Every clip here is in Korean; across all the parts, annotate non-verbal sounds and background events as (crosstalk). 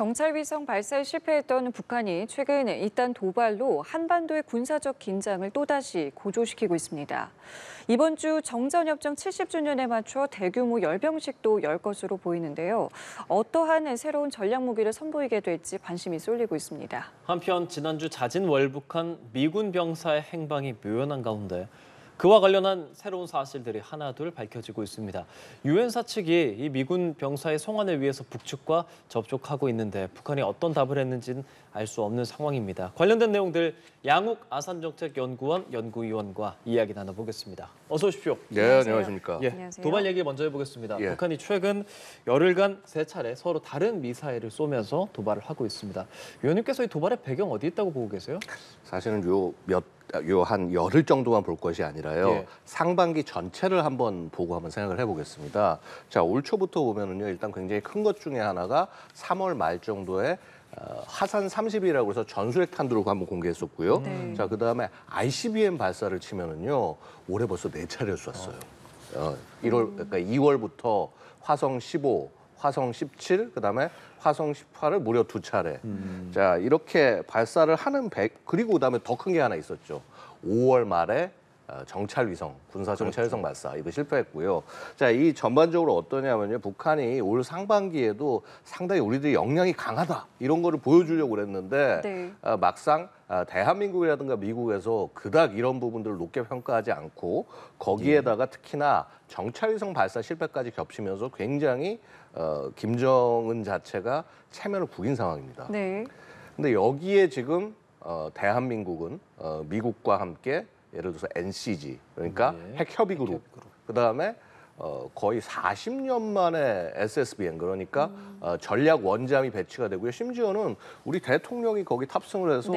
정찰 위성 발사에 실패했던 북한이 최근 에 이단 도발로 한반도의 군사적 긴장을 또다시 고조시키고 있습니다. 이번 주 정전협정 70주년에 맞춰 대규모 열병식도 열 것으로 보이는데요. 어떠한 새로운 전략 무기를 선보이게 될지 관심이 쏠리고 있습니다. 한편 지난주 자진 월북한 미군 병사의 행방이 묘연한 가운데 그와 관련한 새로운 사실들이 하나둘 밝혀지고 있습니다. 유엔사 측이 이 미군 병사의 송환을 위해서 북측과 접촉하고 있는데 북한이 어떤 답을 했는지는 알 수 없는 상황입니다. 관련된 내용들 양욱 아산정책연구원 연구위원과 이야기 나눠보겠습니다. 어서 오십시오. 네, 안녕하십니 예, 안녕하세요. 도발 얘기 먼저 해보겠습니다. 예. 북한이 최근 열흘간 세 차례 서로 다른 미사일을 쏘면서 도발을 하고 있습니다. 위원님께서 이 도발의 배경 어디 있다고 보고 계세요? 사실은 요몇 요한 열흘 정도만 볼 것이 아니라요. 예. 상반기 전체를 한번 보고 한번 생각을 해보겠습니다. 자, 올 초부터 보면은요. 일단 굉장히 큰 것 중에 하나가 3월 말 정도에 어, 하산 30이라고 해서 전술핵 탄두를 한번 공개했었고요. 네. 자, 그다음에 ICBM 발사를 치면은요. 올해 벌써 네 차례를 쐈어요. 어, 1월 음. 그러니까 2월부터 화성 15, 화성 17, 그다음에 화성 18을 무려 두 차례. 음. 자 이렇게 발사를 하는 백 그리고 그다음에 더 큰 게 하나 있었죠. 5월 말에 어, 정찰 위성, 군사 정찰 위성 그렇죠. 발사 이거 실패했고요. 자, 이 전반적으로 어떠냐면요. 북한이 올 상반기에도 상당히 우리들이 역량이 강하다 이런 거를 보여주려고 그랬는데 네. 어, 막상 어, 대한민국이라든가 미국에서 그닥 이런 부분들을 높게 평가하지 않고 거기에다가 네. 특히나 정찰위성 발사 실패까지 겹치면서 굉장히 어, 김정은 자체가 체면을 구긴 상황입니다. 네. 근데 여기에 지금 어, 대한민국은 어, 미국과 함께 예를 들어서 NCG 그러니까 예. 핵협의 그룹, 그 다음에 어, 거의 40년 만에 SSBN 그러니까 음. 어, 전략 원잠이 배치가 되고요. 심지어는 우리 대통령이 거기 탑승을 해서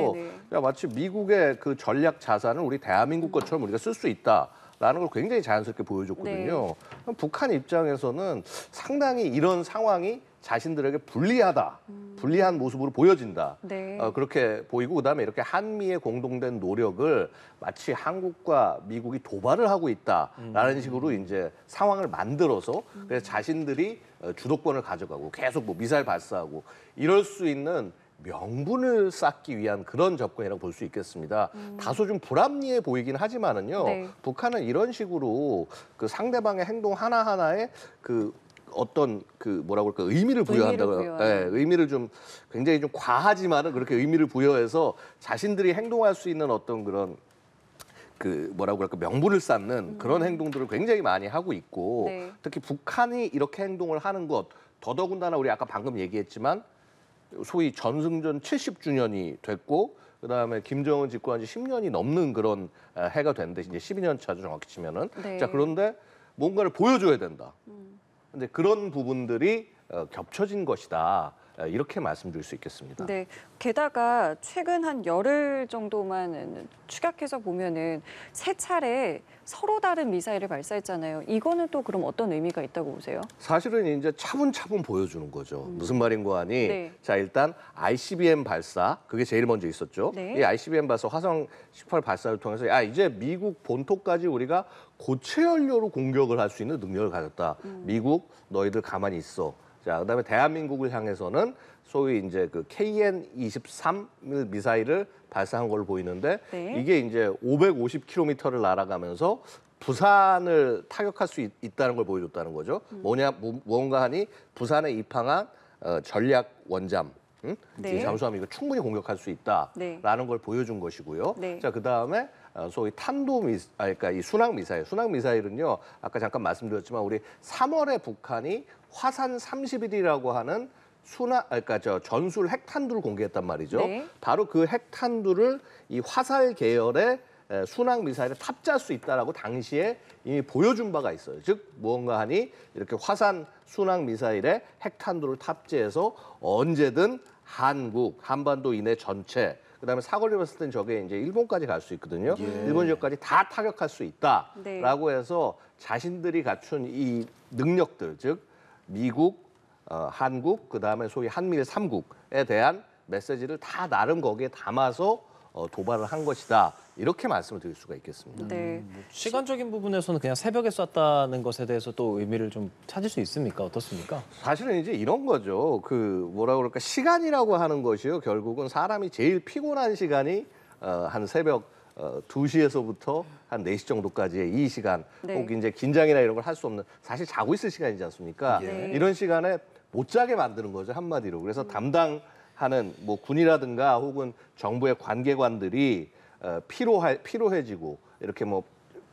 야, 마치 미국의 그 전략 자산을 우리 대한민국 것처럼 우리가 쓸 수 있다. 라는 걸 굉장히 자연스럽게 보여줬거든요. 네. 북한 입장에서는 상당히 이런 상황이 자신들에게 불리하다, 음. 불리한 모습으로 보여진다. 네. 어, 그렇게 보이고 그다음에 이렇게 한미의 공동된 노력을 마치 한국과 미국이 도발을 하고 있다라는 음. 식으로 이제 상황을 만들어서 음. 그래서 자신들이 어, 주도권을 가져가고 계속 뭐 미사일 발사하고 이럴 수 있는 명분을 쌓기 위한 그런 접근이라고 볼 수 있겠습니다. 음. 다소 좀 불합리해 보이긴 하지만은요. 네. 북한은 이런 식으로 그 상대방의 행동 하나하나에 그 어떤 그 뭐라고 그럴까 의미를 부여한다고 의요 예, 의미를 좀 굉장히 좀 과하지만은 그렇게 의미를 부여해서 자신들이 행동할 수 있는 어떤 그런 그 뭐라고 그럴까 명분을 쌓는 음. 그런 행동들을 굉장히 많이 하고 있고 네. 특히 북한이 이렇게 행동을 하는 것 더더군다나 우리 아까 방금 얘기했지만 소위 전승전 70주년이 됐고 그다음에 김정은 집권한 지 10년이 넘는 그런 해가 됐는데 이제 12년 차죠 정확히 치면은 네. 자 그런데 뭔가를 보여줘야 된다. 음. 근데 그런 부분들이 어, 겹쳐진 것이다. 아, 이렇게 말씀드릴 수 있겠습니다. 네, 게다가 최근 한 열흘 정도만 추격해서 보면은 세 차례 서로 다른 미사일을 발사했잖아요. 이거는 또 그럼 어떤 의미가 있다고 보세요? 사실은 이제 차분차분 보여주는 거죠. 음. 무슨 말인고 하니 네. 자 일단 ICBM 발사 그게 제일 먼저 있었죠. 네. 이 ICBM 발사 화성 18 발사를 통해서 아 이제 미국 본토까지 우리가 고체 연료로 공격을 할 수 있는 능력을 가졌다. 음. 미국 너희들 가만히 있어. 자, 그다음에 대한민국을 향해서는 소위 이제 그 KN-23 미사일을 발사한 걸로 보이는데 네. 이게 이제 550km를 날아가면서 부산을 타격할 수 있, 다는 걸 보여줬다는 거죠. 음. 뭐냐, 뭐, 뭔가 하니 부산에 입항한 어, 전략 원잠. 응? 음? 네. 잠수함 이거 충분히 공격할 수 있다라는 네. 걸 보여준 것이고요. 네. 자, 그다음에 어, 소위 탄도 미 아, 그러니까 이 순항 미사일. 순항 미사일은요. 아까 잠깐 말씀드렸지만 우리 3월에 북한이 화산 30일이라고 하는 순화 아, 그러니까 저 전술 핵탄두를 공개했단 말이죠. 네. 바로 그 핵탄두를 이 화살 계열의 순항 미사일에 탑재할 수 있다라고 당시에 이미 보여준 바가 있어요. 즉 무언가 하니 이렇게 화산 순항 미사일에 핵탄두를 탑재해서 언제든 한국 한반도 이내 전체 그다음에 사거리 봤을 땐 저게 이제 일본까지 갈 수 있거든요. 예. 일본 지역까지 다 타격할 수 있다라고 네. 해서 자신들이 갖춘 이 능력들 즉 미국, 어, 한국 그다음에 소위 한미일 3국에 대한 메시지를 다 나름 거기에 담아서 어, 도발을 한 것이다. 이렇게 말씀을 드릴 수가 있겠습니다. 네. 음, 뭐 시간적인 부분에서는 그냥 새벽에 쐈다는 것에 대해서 또 의미를 좀 찾을 수 있습니까? 어떻습니까? 사실은 이제 이런 거죠. 그 뭐라 그럴까 시간이라고 하는 것이요. 결국은 사람이 제일 피곤한 시간이 어, 한 새벽 어, 2시에서부터 한 4시 정도까지의 이 시간 네. 혹 이제 긴장이나 이런 걸 할 수 없는 사실 자고 있을 시간이지 않습니까? 네. 이런 시간에 못 자게 만드는 거죠 한마디로. 그래서 음. 담당 하는 뭐 군이라든가 혹은 정부의 관계관들이 어, 피로해 피로해지고 이렇게 뭐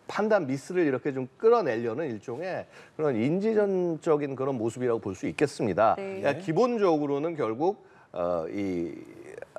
판단 미스를 이렇게 좀 끌어내려는 일종의 그런 인지전적인 그런 모습이라고 볼 수 있겠습니다. 네. 까 그러니까 기본적으로는 결국 어, 이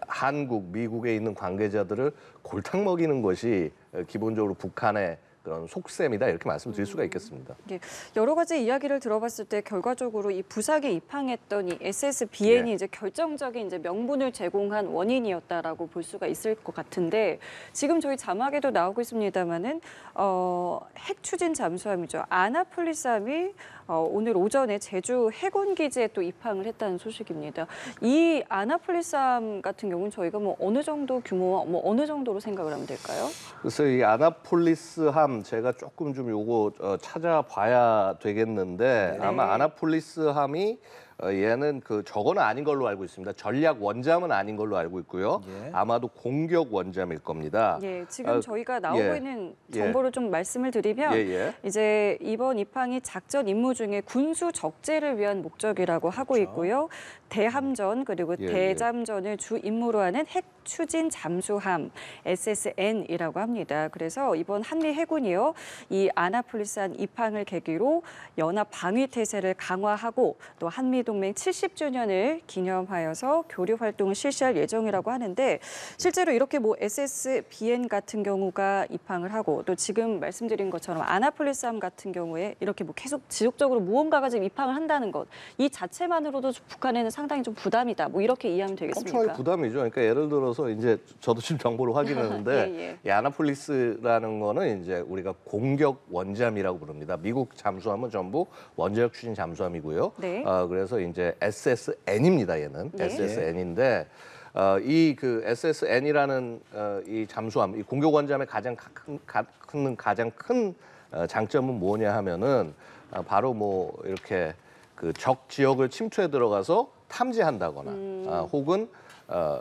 한국, 미국에 있는 관계자들을 골탕 먹이는 것이 기본적으로 북한의 그런 속셈이다 이렇게 말씀드릴 수가 있겠습니다. 음. 예, 여러 가지 이야기를 들어봤을 때 결과적으로 이 부사계 입항했던 이 SSBN이 예. 이제 결정적인 이제 명분을 제공한 원인이었다라고 볼 수가 있을 것 같은데 지금 저희 자막에도 나오고 있습니다만은 어, 핵 추진 잠수함이죠 아나폴리스함이 어, 오늘 오전에 제주 해군기지에 또 입항을 했다는 소식입니다. 이 아나폴리스함 같은 경우는 저희가 뭐 어느 정도 규모와 뭐 어느 정도로 생각을 하면 될까요? 그래서 이 아나폴리스함 제가 조금 좀 요거 어, 찾아봐야 되겠는데 네. 아마 아나폴리스함이 어, 얘는 그 저거는 아닌 걸로 알고 있습니다. 전략 원잠은 아닌 걸로 알고 있고요. 예. 아마도 공격 원잠일 겁니다. 예, 지금 아, 저희가 나오고 예. 있는 예. 정보를 예. 좀 말씀을 드리면 예, 예. 이제 이번 입항이 작전 임무 중에 군수 적재를 위한 목적이라고 하고 그렇죠. 있고요. 대함전 그리고 대잠전을 주 임무로 하는 핵 추진 잠수함 SSN이라고 합니다. 그래서 이번 한미 해군이요 이 아나폴리스한 입항을 계기로 연합 방위 태세를 강화하고 또 한미 동맹 70주년을 기념하여서 교류 활동을 실시할 예정이라고 하는데 실제로 이렇게 뭐 SSBN 같은 경우가 입항을 하고 또 지금 말씀드린 것처럼 아나폴리스함 같은 경우에 이렇게 뭐 계속 지속적으로 무언가가 지금 입항을 한다는 것 이 자체만으로도 북한에는 상당히 좀 부담이다. 뭐 이렇게 이해하면 되겠습니까? 엄청 부담이죠. 그러니까 예를 들어 있어서 이제 저도 지금 정보를 확인했는데 (laughs) 예, 예. 아나폴리스라는 거는 이제 우리가 공격 원잠이라고 부릅니다. 미국 잠수함은 전부 원자력 추진 잠수함이고요. 네. 어, 그래서 이제 SSN입니다. 얘는 예. 네. SSN인데 어, 이그 SSN이라는 어, 이 잠수함, 이 공격 원잠의 가장 큰, 가, 큰 가장 큰 어, 장점은 뭐냐 하면은 어, 바로 뭐 이렇게 그 적 지역을 침투해 들어가서 탐지한다거나 음. 아, 혹은 어,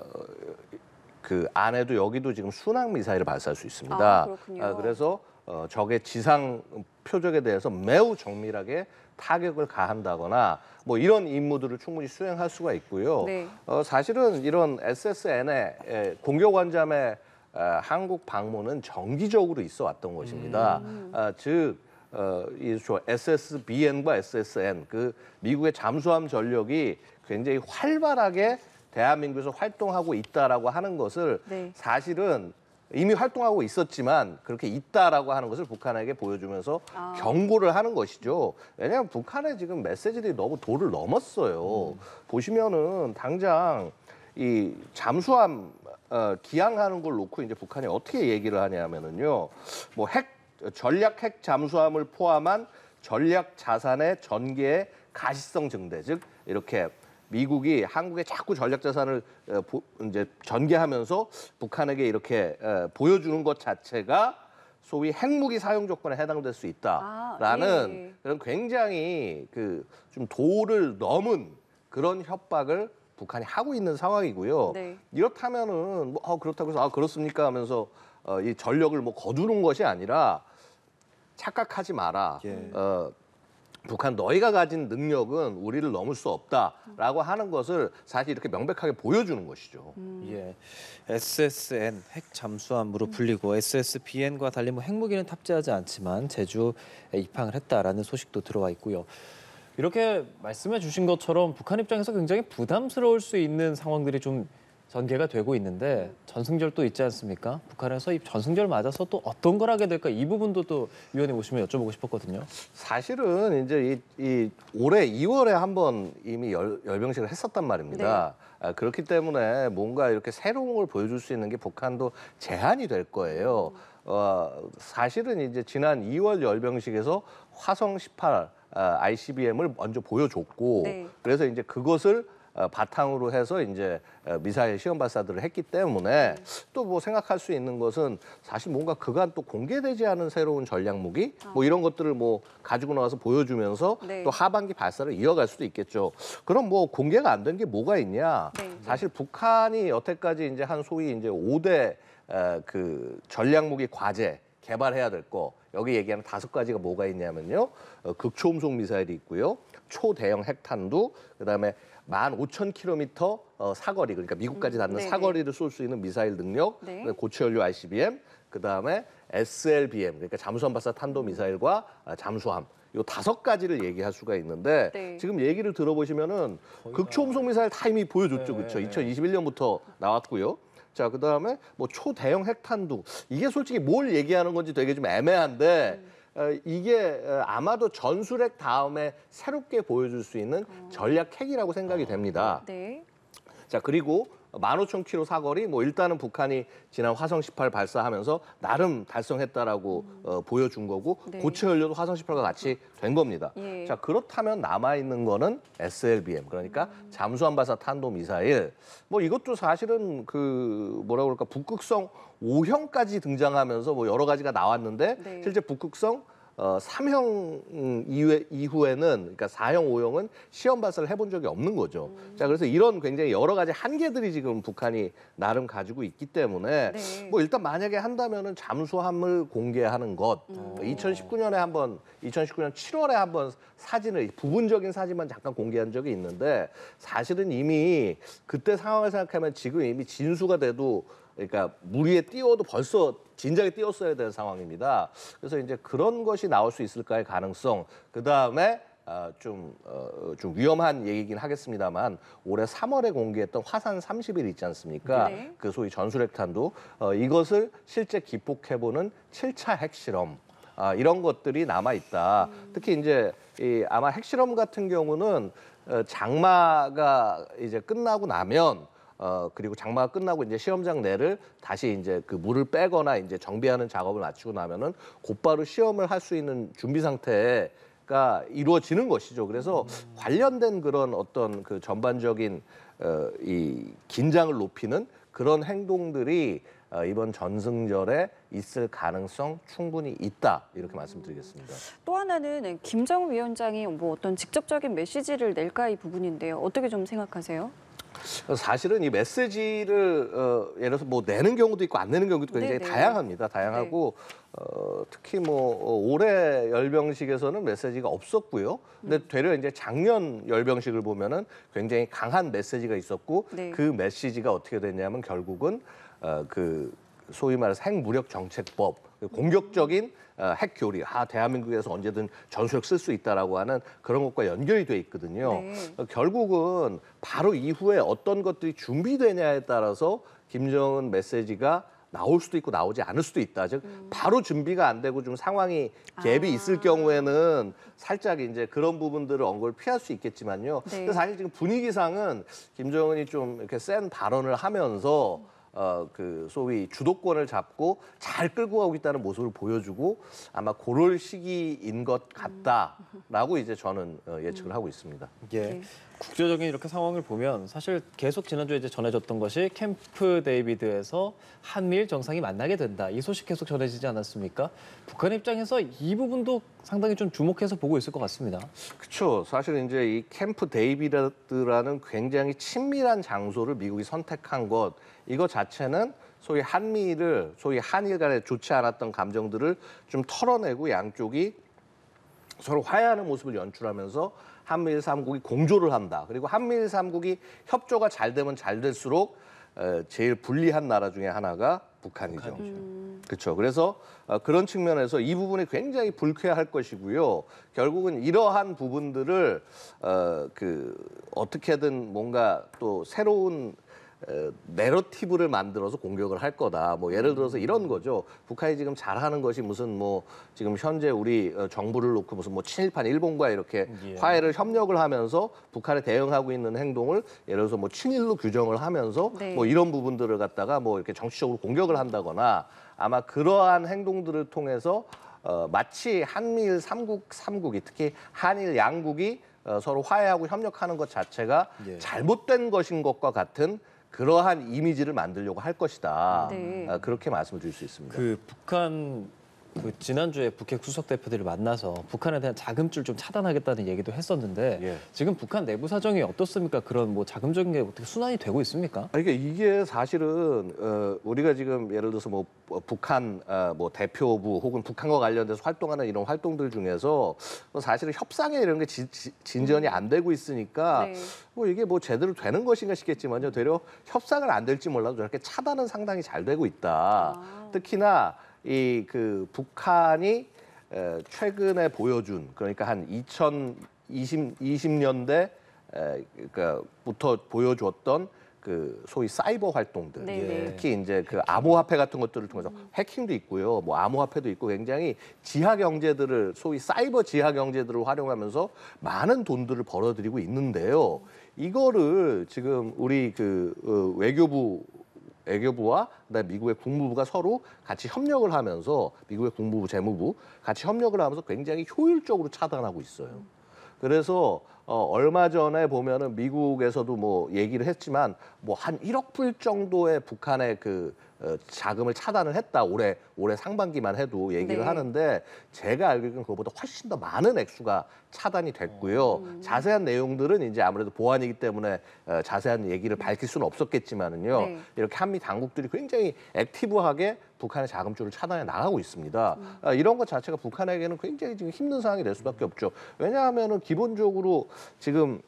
그 안에도 여기도 지금 순항 미사일을 발사할 수 있습니다. 아, 아, 그래서 어, 적의 지상 표적에 대해서 매우 정밀하게 타격을 가한다거나 뭐 이런 임무들을 충분히 수행할 수가 있고요. 네. 어, 사실은 이런 SSN의 공격 원잠의 아, 한국 방문은 정기적으로 있어 왔던 것입니다. 음. 아, 즉 어, 이 SSBN과 SSN 그 미국의 잠수함 전력이 굉장히 활발하게 대한민국에서 활동하고 있다라고 하는 것을 네. 사실은 이미 활동하고 있었지만 그렇게 있다라고 하는 것을 북한에게 보여주면서 아. 경고를 하는 것이죠. 왜냐하면 북한의 지금 메시지들이 너무 도를 넘었어요. 음. 보시면은 당장 이 잠수함 어, 기항하는 걸 놓고 이제 북한이 어떻게 얘기를 하냐면은요. 뭐 핵 전략 핵 잠수함을 포함한 전략 자산의 전개의 가시성 증대 즉 이렇게 미국이 한국에 자꾸 전략 자산을 어, 이제 전개하면서 북한에게 이렇게 어, 보여주는 것 자체가 소위 핵무기 사용 조건에 해당될 수 있다라는 아, 예, 예, 예. 그런 굉장히 그 좀 도를 넘은 그런 협박을 북한이 하고 있는 상황이고요. 네. 이렇다면은 뭐 아, 그렇다고 해서 아 그렇습니까 하면서 어, 이 전력을 뭐 거두는 것이 아니라 착각하지 마라. 예. 어, 북한 너희가 가진 능력은 우리를 넘을 수 없다라고 하는 것을 사실 이렇게 명백하게 보여주는 것이죠. 음. 예, SSN 핵 잠수함으로 음. 불리고 SSBN과 달리 뭐 핵무기는 탑재하지 않지만 제주에 입항을 했다라는 소식도 들어와 있고요. 이렇게 말씀해 주신 것처럼 북한 입장에서 굉장히 부담스러울 수 있는 상황들이 좀 전개가 되고 있는데 전승절도 있지 않습니까? 북한에서 이 전승절 맞아서 또 어떤 걸 하게 될까 이 부분도 또 위원님 오시면 여쭤보고 싶었거든요. 사실은 이제 이, 이 올해 2월에 한번 이미 열, 열병식을 했었단 말입니다. 네. 아, 그렇기 때문에 뭔가 이렇게 새로운 걸 보여줄 수 있는 게 북한도 제한이 될 거예요. 어, 사실은 이제 지난 2월 열병식에서 화성 18 아, ICBM을 먼저 보여줬고 네. 그래서 이제 그것을 어, 바탕으로 해서 이제 어, 미사일 시험 발사들을 했기 때문에 또 뭐 생각할 수 있는 것은 사실 뭔가 그간 또 공개되지 않은 새로운 전략 무기 아. 뭐 이런 것들을 뭐 가지고 나와서 보여주면서 네. 또 하반기 발사를 이어갈 수도 있겠죠. 그럼 뭐 공개가 안 된 게 뭐가 있냐? 네. 사실 북한이 여태까지 이제 한 소위 이제 5대 어, 그 전략 무기 과제 개발해야 될 거. 여기 얘기하는 다섯 가지가 뭐가 있냐면요. 극초음속 미사일이 있고요. 초대형 핵탄두, 그다음에 만 오천 킬로미터 어, 사거리 그러니까 미국까지 음, 닿는 음, 사거리를 쏠 수 있는 미사일 능력, 네. 고체연료 ICBM, 그 다음에 SLBM 그러니까 잠수함 발사 탄도 미사일과 아, 잠수함 요 다섯 가지를 얘기할 수가 있는데 네. 지금 얘기를 들어보시면은 극초음속 미사일 타이밍 보여줬죠, 네. 그렇죠? 2021년부터 나왔고요. 자, 그다음에 뭐 초대형 핵탄두. 이게 솔직히 뭘 얘기하는 건지 되게 좀 애매한데 음. 어, 이게 어, 아마도 전술핵 다음에 새롭게 보여줄 수 있는 전략 핵이라고 생각이 됩니다. 네. 자 그리고 15,000km 사거리 뭐 일단은 북한이 지난 화성 18 발사하면서 나름 달성했다라고 음. 어, 보여준 거고 네. 고체 연료도 화성 18과 같이 된 겁니다. 예. 자 그렇다면 남아 있는 거는 SLBM 그러니까 음. 잠수함 발사 탄도 미사일 뭐 이것도 사실은 그 뭐라 그럴까 북극성 5형까지 등장하면서 뭐 여러 가지가 나왔는데 네. 실제 북극성 어, 3형 음, 이후에, 이후에는 그러니까 4형, 5형은 시험 발사를 해본 적이 없는 거죠. 음. 자, 그래서 이런 굉장히 여러 가지 한계들이 지금 북한이 나름 가지고 있기 때문에 네. 뭐 일단 만약에 한다면은 잠수함을 공개하는 것 음. 2019년에 어, 한번 2019년 7월에 한번 사진을 부분적인 사진만 잠깐 공개한 적이 있는데 사실은 이미 그때 상황을 생각하면 지금 이미 진수가 돼도 그러니까 물 위에 띄워도 벌써 진작에 띄웠어야 되는 상황입니다. 그래서 이제 그런 것이 나올 수 있을까의 가능성. 그 다음에 좀좀 아, 어, 좀 위험한 얘기긴 하겠습니다만 올해 3월에 공개했던 화산 30일 있지 않습니까? 네. 그 소위 전술핵탄도 어, 이것을 실제 기폭해보는 7차 핵실험 아, 이런 것들이 남아 있다. 음. 특히 이제 이 아마 핵실험 같은 경우는 어, 장마가 이제 끝나고 나면 어, 그리고 장마가 끝나고 이제 시험장 내를 다시 이제 그 물을 빼거나 이제 정비하는 작업을 마치고 나면은 곧바로 시험을 할 수 있는 준비 상태가 이루어지는 것이죠. 그래서 음. 관련된 그런 어떤 그 전반적인 어, 이 긴장을 높이는 그런 행동들이 어, 이번 전승절에 있을 가능성 충분히 있다 이렇게 말씀드리겠습니다. 음. 또 하나는 김정은 위원장이 뭐 어떤 직접적인 메시지를 낼까 이 부분인데요. 어떻게 좀 생각하세요? 사실은 이 메시지를 어, 예를 들어서 뭐 내는 경우도 있고 안 내는 경우도 굉장히 네네. 다양합니다. 다양하고 네. 어, 특히 뭐 어, 올해 열병식에서는 메시지가 없었고요. 근데 음. 되려 이제 작년 열병식을 보면은 굉장히 강한 메시지가 있었고 네. 그 메시지가 어떻게 됐냐면 결국은 어, 그 소위 말해서 핵무력 정책법, 그 공격적인 어, 핵 교리, 아 대한민국에서 언제든 전술핵 쓸 수 있다라고 하는 그런 것과 연결이 돼 있거든요. 네. 어, 결국은 바로 이후에 어떤 것들이 준비되냐에 따라서 김정은 메시지가 나올 수도 있고 나오지 않을 수도 있다. 즉 음. 바로 준비가 안 되고 좀 상황이 갭이 아. 있을 경우에는 살짝 이제 그런 부분들을 언급을 피할 수 있겠지만요. 네. 근데 사실 지금 분위기상은 김정은이 좀 이렇게 센 발언을 하면서 어, 그 소위 주도권을 잡고 잘 끌고 가고 있다는 모습을 보여주고 아마 그럴 시기인 것 같다라고 이제 저는 어, 예측을 하고 있습니다. 예. 네. 국제적인 이렇게 상황을 보면 사실 계속 지난주에 이제 전해졌던 것이 캠프 데이비드에서 한미일 정상이 만나게 된다. 이 소식 계속 전해지지 않았습니까? 북한 입장에서 이 부분도 상당히 좀 주목해서 보고 있을 것 같습니다. 그렇죠. 사실 이제 이 캠프 데이비드라는 굉장히 친밀한 장소를 미국이 선택한 것 이거 자체는 소위 한미일을 소위 한일 간에 좋지 않았던 감정들을 좀 털어내고 양쪽이 서로 화해하는 모습을 연출하면서 한미일 삼국이 공조를 한다. 그리고 한미일 삼국이 협조가 잘 되면 잘 될수록 어, 제일 불리한 나라 중에 하나가 북한이죠. 북한이죠. 음. 그렇죠. 그래서 어, 그런 측면에서 이 부분이 굉장히 불쾌할 것이고요. 결국은 이러한 부분들을 어, 그 어떻게든 뭔가 또 새로운 어, 내러티브를 만들어서 공격을 할 거다. 뭐 예를 들어서 이런 거죠. 북한이 지금 잘하는 것이 무슨 뭐 지금 현재 우리 어, 정부를 놓고 무슨 뭐 친일파 일본과 이렇게 예. 화해를 협력을 하면서 북한에 대응하고 있는 행동을 예를 들어서 뭐 친일로 규정을 하면서 네. 뭐 이런 부분들을 갖다가 뭐 이렇게 정치적으로 공격을 한다거나 아마 그러한 행동들을 통해서 어, 마치 한미일 삼국 삼국이 특히 한일 양국이 어, 서로 화해하고 협력하는 것 자체가 예. 잘못된 것인 것과 같은 그러한 이미지를 만들려고 할 것이다. 네. 아, 그렇게 말씀을 드릴 수 있습니다. 그 북한 그 지난주에 북핵 수석 대표들을 만나서 북한에 대한 자금줄 좀 차단하겠다는 얘기도 했었는데 예. 지금 북한 내부 사정이 어떻습니까? 그런 뭐 자금적인 게 어떻게 순환이 되고 있습니까? 아니, 그러니까 이게 사실은 어, 우리가 지금 예를 들어서 뭐 어, 북한 어, 뭐 대표부 혹은 북한과 관련돼서 활동하는 이런 활동들 중에서 뭐 사실은 협상에 이런 게 지, 지, 진전이 안 되고 있으니까 네. 뭐 이게 뭐 제대로 되는 것인가 싶겠지만요. 되려 협상을 안 될지 몰라도 저렇게 차단은 상당히 잘 되고 있다. 아. 특히나 이그 북한이 에, 최근에 보여준 그러니까 한 2020, 20년대 에, 그니까부터 보여줬던 그 소위 사이버 활동들 네, 네. 특히 이제 그 암호화폐 같은 것들을 통해서 해킹도 있고요 뭐 암호화폐도 있고 굉장히 지하 경제들을 소위 사이버 지하 경제들을 활용하면서 많은 돈들을 벌어들이고 있는데요 이거를 지금 우리 그 어, 외교부 외교부와 그다음 에 미국의 국무부가 서로 같이 협력을 하면서 미국의 국무부 재무부 같이 협력을 하면서 굉장히 효율적으로 차단하고 있어요. 그래서 어, 얼마 전에 보면은 미국에서도 뭐 얘기를 했지만 뭐 한 1억 불 정도의 북한의 그 어, 자금을 차단을 했다 올해 올해 상반기만 해도 얘기를 네. 하는데 제가 알기로는 그거보다 훨씬 더 많은 액수가 차단이 됐고요. 음. 자세한 내용들은 이제 아무래도 보안이기 때문에 어, 자세한 얘기를 밝힐 수는 없었겠지만은요. 네. 이렇게 한미 당국들이 굉장히 액티브하게 북한의 자금줄을 차단해 나가고 있습니다. 음. 아, 이런 것 자체가 북한에게는 굉장히 지금 힘든 상황이 될 수밖에 없죠. 왜냐하면은 기본적으로 지금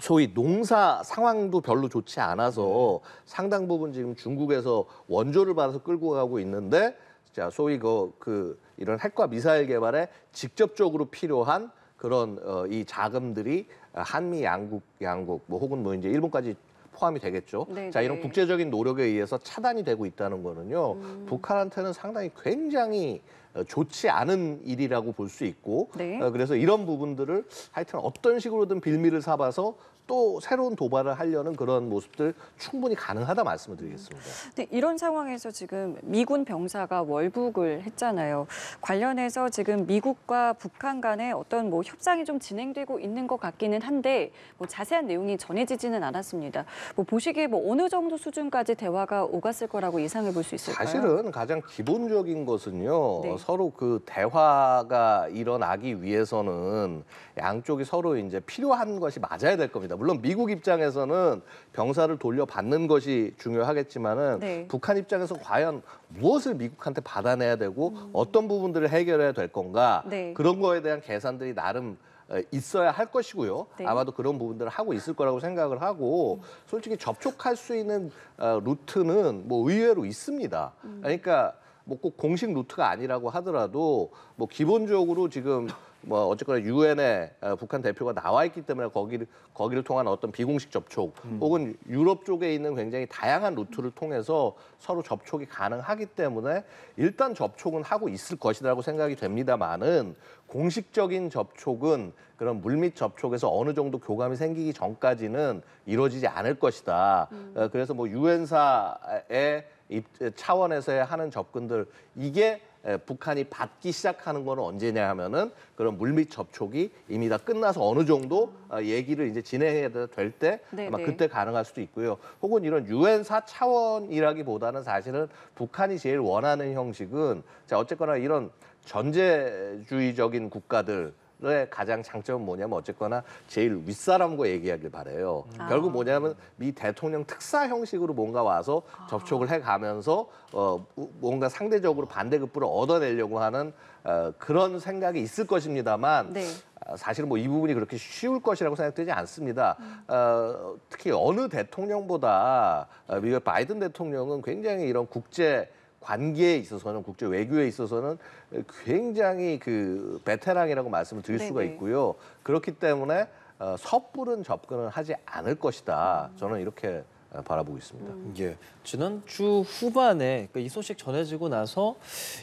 소위 농사 상황도 별로 좋지 않아서 음. 상당 부분 지금 중국에서 원조를 받아서 끌고 가고 있는데 자 소위 그, 그 이런 핵과 미사일 개발에 직접적으로 필요한 그런 어, 이 자금들이 아, 한미 양국 양국 뭐 혹은 뭐 이제 일본까지 포함이 되겠죠. 네네. 자 이런 네. 국제적인 노력에 의해서 차단이 되고 있다는 거는요. 음. 북한한테는 상당히 굉장히 어, 좋지 않은 일이라고 볼 수 있고 네. 어, 그래서 이런 부분들을 하여튼 어떤 식으로든 빌미를 삼아서 또 새로운 도발을 하려는 그런 모습들 충분히 가능하다 말씀을 드리겠습니다. 근 이런 상황에서 지금 미군 병사가 월북을 했잖아요. 관련해서 지금 미국과 북한 간에 어떤 뭐 협상이 좀 진행되고 있는 것 같기는 한데 뭐 자세한 내용이 전해지지는 않았습니다. 뭐 보시기에 뭐 어느 정도 수준까지 대화가 오갔을 거라고 예상해 볼 수 있을까요? 사실은 가장 기본적인 것은요. 네. 서로 그 대화가 일어나기 위해서는 양쪽이 서로 이제 필요한 것이 맞아야 될 겁니다. 물론 미국 입장에서는 병사를 돌려받는 것이 중요하겠지만은 네. 북한 입장에서 과연 무엇을 미국한테 받아내야 되고 음. 어떤 부분들을 해결해야 될 건가 네. 그런 거에 대한 계산들이 나름 어, 있어야 할 것이고요. 네. 아마도 그런 부분들을 하고 있을 거라고 생각을 하고 솔직히 접촉할 수 있는 어, 루트는 뭐 의외로 있습니다. 음. 그러니까 뭐꼭 공식 루트가 아니라고 하더라도 뭐 기본적으로 지금 뭐 어쨌거나 유엔에 어, 북한 대표가 나와 있기 때문에 거기를 거기를 통한 어떤 비공식 접촉 음. 혹은 유럽 쪽에 있는 굉장히 다양한 루트를 통해서 서로 접촉이 가능하기 때문에 일단 접촉은 하고 있을 것이라고 생각이 됩니다만은 공식적인 접촉은 그런 물밑 접촉에서 어느 정도 교감이 생기기 전까지는 이루어지지 않을 것이다. 음. 어, 그래서 뭐유엔사에 차원에서 의 하는 접근들 이게 북한이 받기 시작하는 거는 언제냐 하면은 그런 물밑 접촉이 이미 다 끝나서 어느 정도 아, 얘기를 이제 진행해야 될때 네, 아마 네. 그때 가능할 수도 있고요. 혹은 이런 유엔사 차원이라기보다는 사실은 북한이 제일 원하는 형식은 자 어쨌거나 이런 전제주의적인 국가들 의 네, 가장 장점은 뭐냐면 어쨌거나 제일 윗사람과 얘기하길 바래요. 음. 아. 결국 뭐냐면 미 대통령 특사 형식으로 뭔가 와서 아. 접촉을 해가면서 어 뭔가 상대적으로 반대급부를 얻어내려고 하는 어, 그런 생각이 있을 것입니다만 네. 아, 사실은 뭐 이 부분이 그렇게 쉬울 것이라고 생각되지 않습니다. 음. 어, 특히 어느 대통령보다 어, 미국 바이든 대통령은 굉장히 이런 국제 관계에 있어서는 국제 외교에 있어서는 굉장히 그 베테랑이라고 말씀을 드릴 네네. 수가 있고요. 그렇기 때문에 어, 섣부른 접근을 하지 않을 것이다. 저는 이렇게 어, 바라보고 있습니다. 음. 예. 지난주 후반에 그러니까 이 소식 전해지고 나서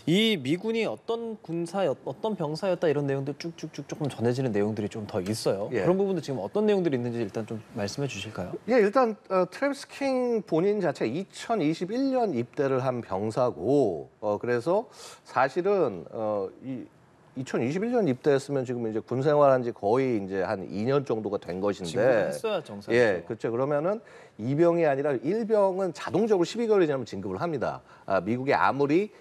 이 미군이 어떤 군사였, 어떤 병사였다 이런 내용들 쭉쭉쭉 조금 전해지는 내용들이 좀 더 있어요. 예. 그런 부분도 지금 어떤 내용들이 있는지 일단 좀 말씀해 주실까요? 예, 일단 어, 트래비스 킹 본인 자체 2021년 입대를 한 병사고 어, 그래서 사실은 어, 이 2021년 입대했으면 지금 이제 군 생활한 지 거의 이제 한 2년 정도가 된 것인데. 했어야 정상. 예, 그렇죠. 그러면은 이병이 아니라 일병은 자동적으로 12개월이 지나면 진급을 합니다. 아, 미국이 아무리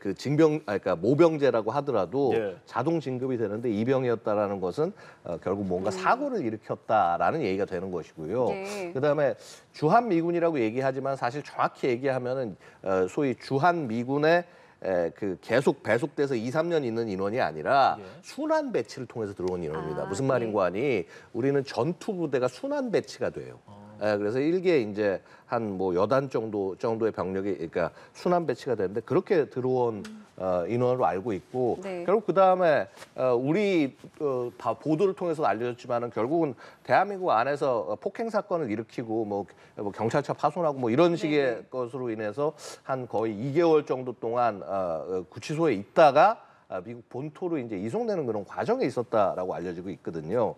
그 징병, 아, 그러니까 모병제라고 하더라도 예. 자동 진급이 되는데 이병이었다라는 것은 어, 결국 뭔가 음. 사고를 일으켰다라는 얘기가 되는 것이고요. 네. 그다음에 주한 미군이라고 얘기하지만 사실 정확히 얘기하면은 어, 소위 주한 미군의 에, 그 계속 배속돼서 2, 3년 있는 인원이 아니라 예. 순환 배치를 통해서 들어온 인원입니다. 아, 무슨 예. 말인 고하니 우리는 전투 부대가 순환 배치가 돼요. 어. 예, 그래서 일개 이제 한 뭐 여단 정도 정도의 병력이 그러니까 순환 배치가 되는데 그렇게 들어온 어, 인원으로 알고 있고 네. 결국 그 다음에 어, 우리 어, 다 보도를 통해서 알려졌지만은 결국은 대한민국 안에서 어, 폭행 사건을 일으키고 뭐, 뭐 경찰차 파손하고 뭐 이런 식의 네. 네. 것으로 인해서 한 거의 2개월 정도 동안 어, 어 구치소에 있다가 어, 미국 본토로 이제 이송되는 그런 과정에 있었다라고 알려지고 있거든요.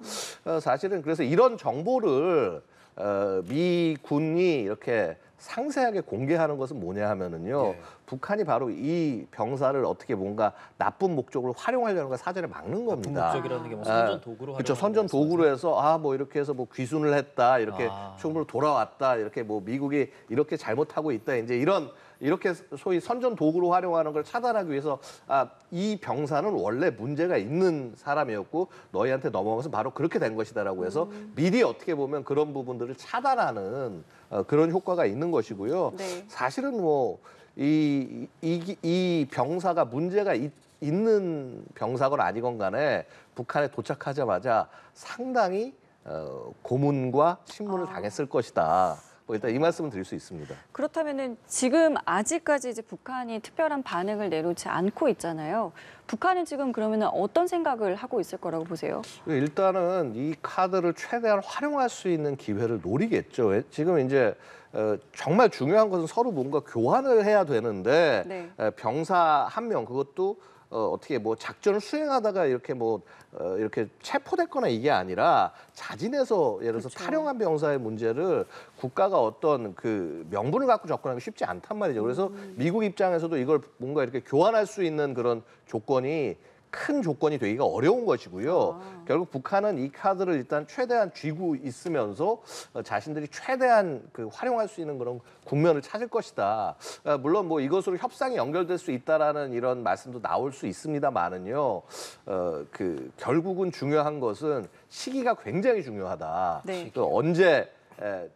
사실은 그래서 이런 정보를 어, 미군이 이렇게 상세하게 공개하는 것은 뭐냐 하면은요. 예. 북한이 바로 이 병사를 어떻게 뭔가 나쁜 목적으로 활용하려는 걸 사전에 막는 겁니다. 목적이라는 게뭐 아, 선전 도구로 그렇죠. 선전 도구로 해서 아뭐 이렇게 해서 뭐 귀순을 했다. 이렇게 아. 충분히 돌아왔다. 이렇게 뭐 미국이 이렇게 잘못하고 있다. 이제 이런 이렇게 소위 선전 도구로 활용하는 걸 차단하기 위해서 아, 이 병사는 원래 문제가 있는 사람이었고 너희한테 넘어가 것은 바로 그렇게 된 것이다라고 해서 음. 미리 어떻게 보면 그런 부분들을 차단하는 어, 그런 효과가 있는 것이고요. 네. 사실은 뭐 이, 이, 이 병사가 문제가 있, 있는 병사건 아니건 간에 북한에 도착하자마자 상당히 어, 고문과 신문을 아. 당했을 것이다. 뭐 일단 이 말씀을 드릴 수 있습니다. 그렇다면은 지금 아직까지 이제 북한이 특별한 반응을 내놓지 않고 있잖아요. 북한은 지금 그러면 어떤 생각을 하고 있을 거라고 보세요? 일단은 이 카드를 최대한 활용할 수 있는 기회를 노리겠죠. 지금 이제 어, 정말 중요한 것은 서로 뭔가 교환을 해야 되는데 네. 병사 한 명 그것도 어, 어떻게 뭐 작전을 수행하다가 이렇게 뭐 어, 이렇게 체포됐거나 이게 아니라 자진해서 예를 들어서 그렇죠. 탈영한 병사의 문제를 국가가 어떤 그 명분을 갖고 접근하기 쉽지 않단 말이죠. 그래서 음. 미국 입장에서도 이걸 뭔가 이렇게 교환할 수 있는 그런 조건이 큰 조건이 되기가 어려운 것이고요. 아. 결국 북한은 이 카드를 일단 최대한 쥐고 있으면서 어, 자신들이 최대한 그 활용할 수 있는 그런 국면을 찾을 것이다. 어, 물론 뭐 이것으로 협상이 연결될 수 있다라는 이런 말씀도 나올 수 있습니다만은요. 어, 그 결국은 중요한 것은 시기가 굉장히 중요하다. 네. 또 언제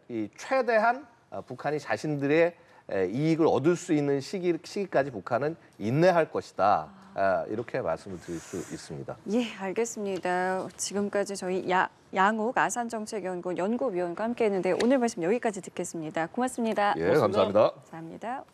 이 최대한 어, 북한이 자신들의 이익을 얻을 수 있는 시기, 시기까지 북한은 인내할 것이다. 아. 아, 이렇게 말씀을 드릴 수 있습니다. 예, 알겠습니다. 지금까지 저희 야, 양욱 아산정책연구원 연구위원과 함께했는데 오늘 말씀 여기까지 듣겠습니다. 고맙습니다. 예, 고맙습니다. 감사합니다. 감사합니다.